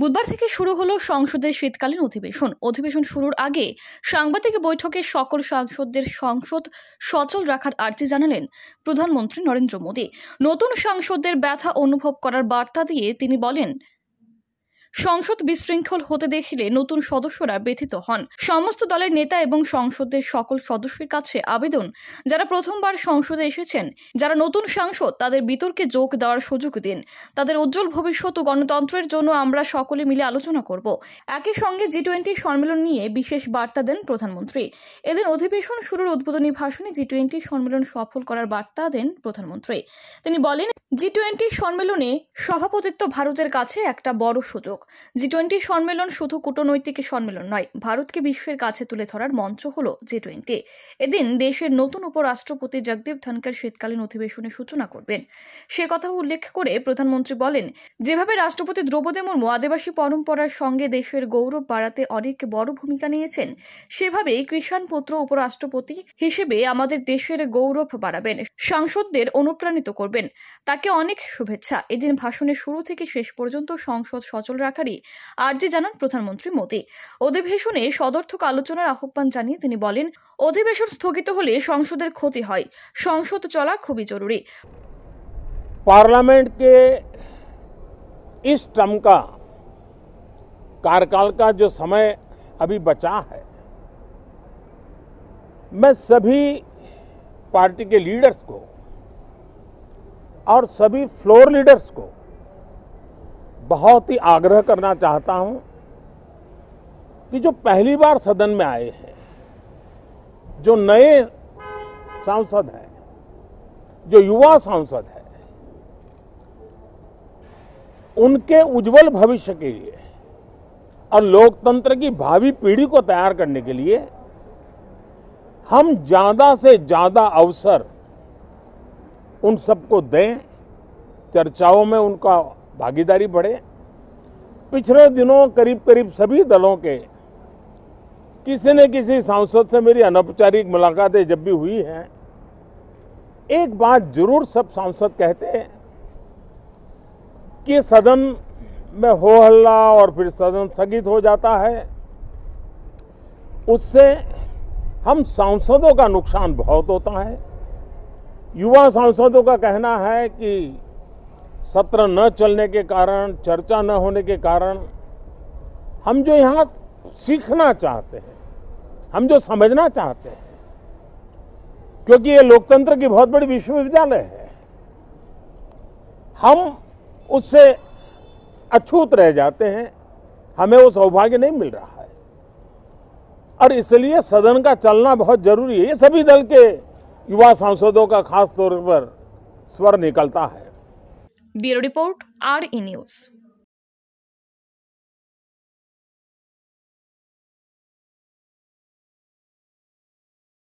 বুধবার থেকে শুরু হলো সংসদের শীতকালীন অধিবেশন অধিবেশন শুরুর আগে সাংবাদিক বৈঠকে সকল সাংসদদের সংসদ সচল রাখার আর্জি জানালেন প্রধানমন্ত্রী নরেন্দ্র মোদী নতুন সাংসদদের ব্যথা অনুভব করার বার্তা দিয়ে তিনি বলেন সংসদ বিশৃঙ্খল হতে দেখিলে নতুন সদস্যরা ব্যথিত হন সমস্ত দলের নেতা এবং সংসদের সকল সদস্যের কাছে আবেদন যারা প্রথমবার সংসদে এসেছেন যারা নতুন সাংসদ তাদের বিতর্কে যোগ দেওয়ার সুযোগ দিন তাদের উজ্জ্বল ভবিষ্যৎ ও গণতন্ত্রের জন্য আমরা সকলে মিলে আলোচনা করব একই সঙ্গে জি টোয়েন্টি সম্মেলন নিয়ে বিশেষ বার্তা দেন প্রধানমন্ত্রী এদিন অধিবেশন শুরুর উদ্বোধনী ভাষণে জি টোয়েন্টি সম্মেলন সফল করার বার্তা দেন প্রধানমন্ত্রী তিনি বলেন জি টোয়েন্টি সম্মেলনে সভাপতিত্ব ভারতের কাছে একটা বড় সুযোগ জি টোয়েন্টি সম্মেলন শুধু কূটনৈতিক সম্মেলন নয় ভারতকে বিশ্বের কাছে তুলে ধরার মঞ্চ হল জি টোয়েন্টি এদিন দেশের নতুন উপরাষ্ট্রপতি জগদীপ ধনকার শীতকালীন অধিবেশনের সূচনা করবেন সে কথা উল্লেখ করে প্রধানমন্ত্রী বলেন যেভাবে রাষ্ট্রপতি দ্রৌপদী মুর্মু আদিবাসী পরম্পরার সঙ্গে দেশের গৌরব বাড়াতে অনেক বড় ভূমিকা নিয়েছেন সেভাবেই কৃষাণ পুত্র উপরাষ্ট্রপতি হিসেবে আমাদের দেশের গৌরব বাড়াবেন সাংসদদের অনুপ্রাণিত করবেন তাকে অনেক শুভেচ্ছা এদিন ভাষণের শুরু থেকে শেষ পর্যন্ত সংসদ সচল রাখ রাখারই আর্জি জানান প্রধানমন্ত্রী মোদী অধিবেশনে সদর্থক আলোচনার আহ্বান জানিয়ে তিনি বলেন অধিবেশন স্থগিত হলে সংসদের ক্ষতি হয় সংসদ চলা খুবই জরুরি পার্লামেন্টকে ইস इस टर्म का कार्यकाल का जो समय अभी बचा है मैं सभी पार्टी के लीडर्स को और सभी फ्लोर बहुत ही आग्रह करना चाहता हूं कि जो पहली बार सदन में आए हैं जो नए सांसद हैं जो युवा सांसद हैं उनके उज्जवल भविष्य के लिए और लोकतंत्र की भावी पीढ़ी को तैयार करने के लिए हम ज़्यादा से ज़्यादा अवसर उन सबको दें चर्चाओं में उनका भागीदारी बढ़े पिछले दिनों करीब करीब सभी दलों के किसी न किसी सांसद से मेरी अनौपचारिक मुलाकातें जब भी हुई हैं एक बात जरूर सब सांसद कहते हैं कि सदन में हो हल्ला और फिर सदन स्थगित हो जाता है उससे हम सांसदों का नुकसान बहुत होता है युवा सांसदों का कहना है कि सत्र न चलने के कारण चर्चा न होने के कारण हम जो यहाँ सीखना चाहते हैं हम जो समझना चाहते हैं क्योंकि ये लोकतंत्र की बहुत बड़ी विश्वविद्यालय है हम उससे अछूत रह जाते हैं हमें वो सौभाग्य नहीं मिल रहा है और इसलिए सदन का चलना बहुत जरूरी है ये सभी दल के युवा सांसदों का खास तौर पर स्वर निकलता है Bureau Report are in use.